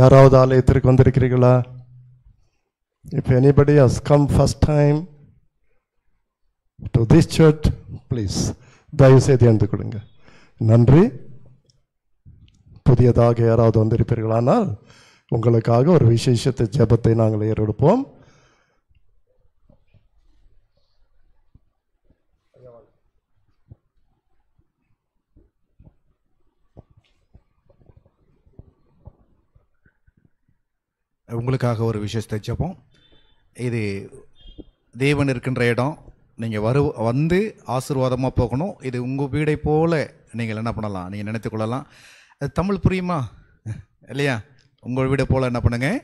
யாராவது ஆலயத்திற்கு வந்திருக்கிறீர்களா if anybody has come first time to this church please தயவுசெய்து எழுந்து கொடுங்க நன்றி புதியதாக யாராவது வந்திருப்பீர்களானால் உங்களுக்காக ஒரு விசேஷத்தை ஜபத்தை நாங்கள் ஏறெடுப்போம் உங்களுக்காக ஒரு விஷயத்தை ஜபம் இது தேவன் இருக்கின்ற இடம் நீங்கள் வரு வந்து ஆசீர்வாதமாக போகணும் இது உங்கள் வீடை போல் நீங்கள் என்ன பண்ணலாம் நீங்கள் நினைத்து கொள்ளலாம் அது தமிழ் புரியுமா இல்லையா உங்கள் வீடை போல் என்ன பண்ணுங்கள்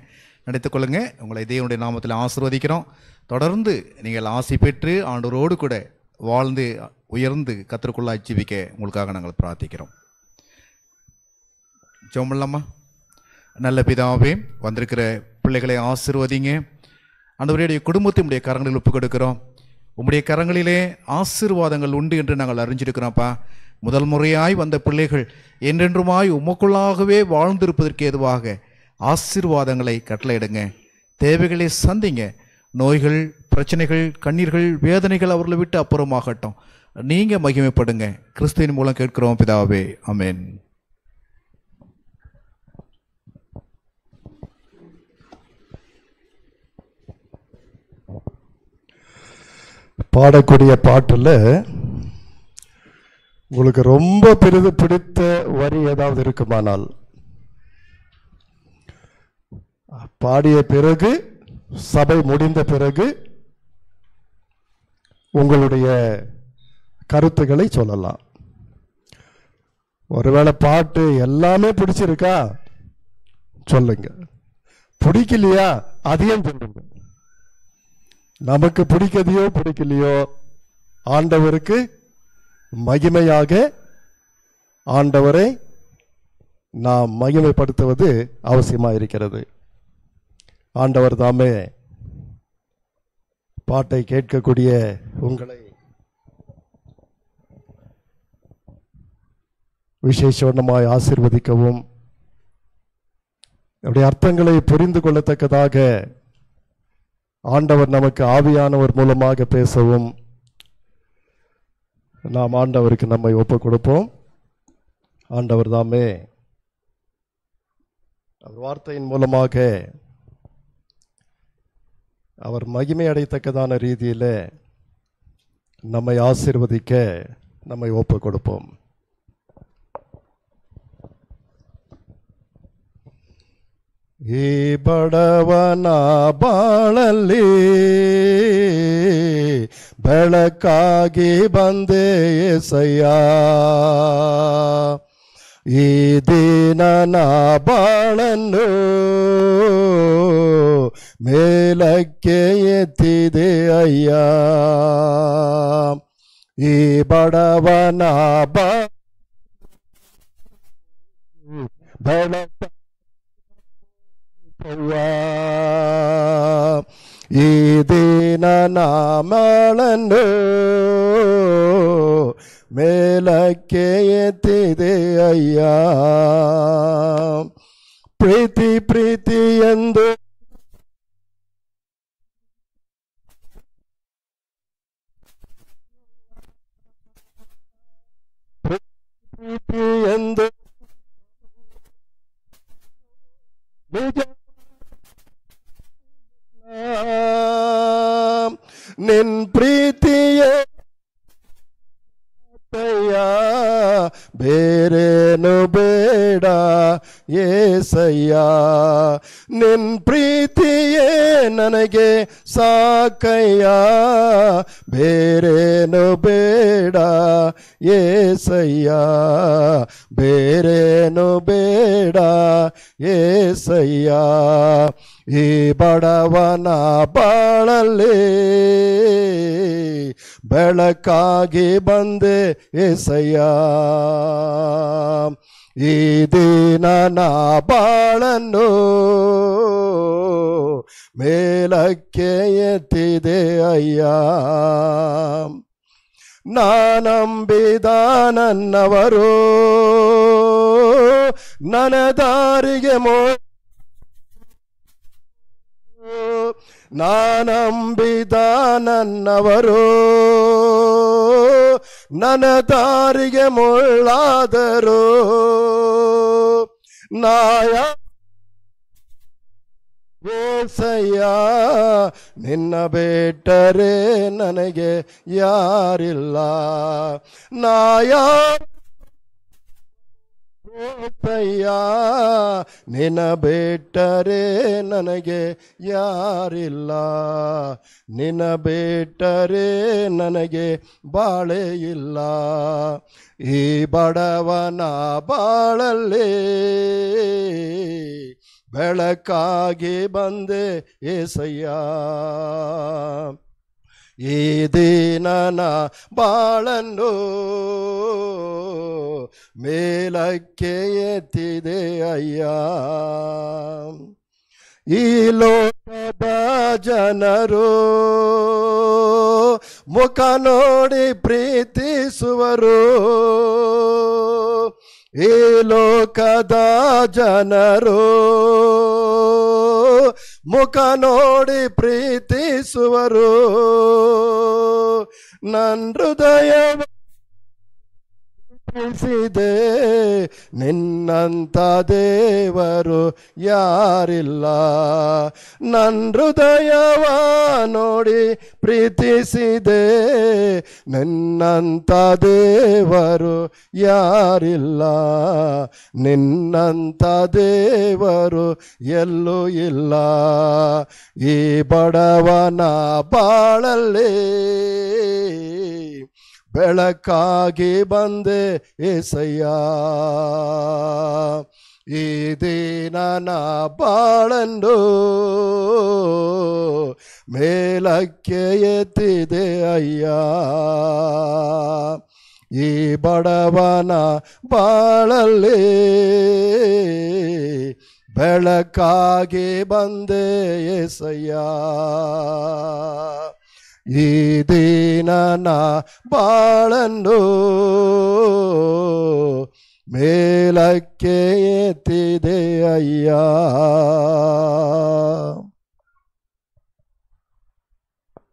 நினைத்து கொள்ளுங்கள் உங்களை தேவனுடைய நாமத்தில் ஆசிர்வதிக்கிறோம் தொடர்ந்து நீங்கள் ஆசை பெற்று ஆண்டோரோடு கூட வாழ்ந்து உயர்ந்து கத்திற்குள்ளாய் ஜீவிக்க உங்களுக்காக நாங்கள் பிரார்த்திக்கிறோம் ஜோமில்லாமா நல்ல பிதாவே வந்திருக்கிற பிள்ளைகளை ஆசிர்வதிங்க குடும்பத்தை உடைய கரங்களில் ஒப்புக் கொடுக்குறோம் உம்முடைய கரங்களிலே ஆசீர்வாதங்கள் உண்டு என்று நாங்கள் அறிஞ்சிருக்கிறோம்ப்பா முதல் முறையாய் வந்த பிள்ளைகள் என்றென்றுமாய் உமக்குள்ளாகவே வாழ்ந்திருப்பதற்கு ஏதுவாக ஆசீர்வாதங்களை கட்டளையிடுங்க தேவைகளை சந்திங்க நோய்கள் பிரச்சனைகள் கண்ணீர்கள் வேதனைகள் அவர்களை விட்டு அப்புறமாகட்டும் நீங்கள் மகிமைப்படுங்க கிறிஸ்துவின் மூலம் கேட்கிறோம் பிதாவே அமேன் பாடக்கூடிய பாட்டில் உங்களுக்கு ரொம்ப பெரிது பிடித்த வரி ஏதாவது இருக்குமானால் பாடிய பிறகு சபை முடிந்த பிறகு உங்களுடைய கருத்துக்களை சொல்லலாம் ஒருவேளை பாட்டு எல்லாமே பிடிச்சிருக்கா சொல்லுங்க பிடிக்கலையா அதையும் சொல்லுங்க நமக்கு பிடிக்கதையோ பிடிக்கலையோ ஆண்டவருக்கு மகிமையாக ஆண்டவரை நாம் மகிமைப்படுத்துவது அவசியமாக இருக்கிறது ஆண்டவர் தாமே பாட்டை கேட்கக்கூடிய உங்களை விசேஷமாய் ஆசிர்வதிக்கவும் என்னுடைய அர்த்தங்களை புரிந்து கொள்ளத்தக்கதாக ஆண்டவர் நமக்கு ஆவியானவர் மூலமாக பேசவும் நாம் ஆண்டவருக்கு நம்மை ஒப்பு கொடுப்போம் ஆண்டவர் தாமே அவர் வார்த்தையின் மூலமாக அவர் மகிமை அடைத்தக்கதான ரீதியில் நம்மை ஆசிர்வதிக்க நம்மை ஒப்பு கொடுப்போம் ಈ ಬಡವನ ಬಾಳಲ್ಲಿ ಬೆಳಕಾಗಿ ಬಂದೆ ಎಸಯ್ಯ ಈ ದೀನನ ಬಾಳನ್ನು ಮೇಲಕ್ಕೆ ಎತ್ತಿದೆ ಅಯ್ಯ ಈ ಬಡವನ ಬಾ ಬೆಳಕ ఈ దీన నామళను ಮೇಲಕ್ಕೆ ಎತ್ತಿದೆ ಅಯ್ಯ ಪ್ರೀತಿ ಪ್ರೀತಿ ಎಂದು ನಿನ್ ಪ್ರೀತಿಯ ಬೇರೆನು ಬೇಡ ಏಸಯ್ಯ ನಿನ್ ಪ್ರೀತಿಯೇ ನನಗೆ ಸಾಕಯ್ಯ ಬೇರೇನು ಬೇಡ ಏಸಯ್ಯ ಬೇರೇನು ಬೇಡ ಏಸಯ್ಯ ಈ ಬಡವನ ಬಾಳಲ್ಲಿ ಬೆಳಕಾಗಿ ಬಂದೆ ಏಸಯ್ಯ ಈ ನಾ ಬಾಳನ್ನು ಮೇಲಕ್ಕೆ ಎತ್ತಿದೆ ಅಯ್ಯ ನಾನಂಬಿದ ನನ್ನವರು ನನ್ನ ದಾರಿಗೆ ಮೋ ನಾನಂಬಿದ ನನ್ನ ದಾರಿಗೆ ಮುಳ್ಳಾದರು ನಾಯ ಓಸಯ್ಯ ನಿನ್ನ ಬೇಟರೆ ನನಗೆ ಯಾರಿಲ್ಲ ನಾಯ ನಿನ ಬೇಟರೆ ನನಗೆ ಯಾರಿಲ್ಲ ನಿನ ಬೇಟರೆ ನನಗೆ ಬಾಳೆ ಇಲ್ಲ ಈ ಬಡವನ ಬಾಳಲ್ಲಿ ಬೆಳಕಾಗಿ ಬಂದೆ ಏಸಯ್ಯ ಈ ದಿನ ಬಾಳನ್ನು ಮೇಲಕ್ಕೆ ಎತ್ತಿದೆ ಅಯ್ಯ ಈ ಲೋಕದ ಜನರು ಮುಖ ನೋಡಿ ಪ್ರೀತಿಸುವರು ಈ ಲೋಕದ ಜನರು ಮುಖ ನೋಡಿ ಪ್ರೀತಿಸುವರು ನನ್ನ ಹೃದಯ ತಿಳಿಸಿದೆ ನಿನ್ನಂಥ ದೇವರು ಯಾರಿಲ್ಲ ನನ್ನ ಹೃದಯವ ನೋಡಿ ಪ್ರೀತಿಸಿದೆ ನಿನ್ನಂಥ ದೇವರು ಯಾರಿಲ್ಲ ನಿನ್ನಂಥ ದೇವರು ಎಲ್ಲೂ ಇಲ್ಲ ಈ ಬಡವನ ಬಾಳಲ್ಲಿ ಬೆಳಕಾಗಿ ಬಂದೆ ಏಸಯ್ಯ ಈ ದಿನ ಬಾಳನ್ನು ಮೇಲಕ್ಕೆ ಎತ್ತಿದೆ ಅಯ್ಯ ಈ ಬಡವನ ಬಾಳಲ್ಲಿ ಬೆಳಕಾಗಿ ಬಂದೆ ಏಸಯ್ಯ ಇದೇನ ಬಾಳನ್ನು ಮೇಲಕ್ಕೆ ಎತ್ತಿದೆ ಅಯ್ಯ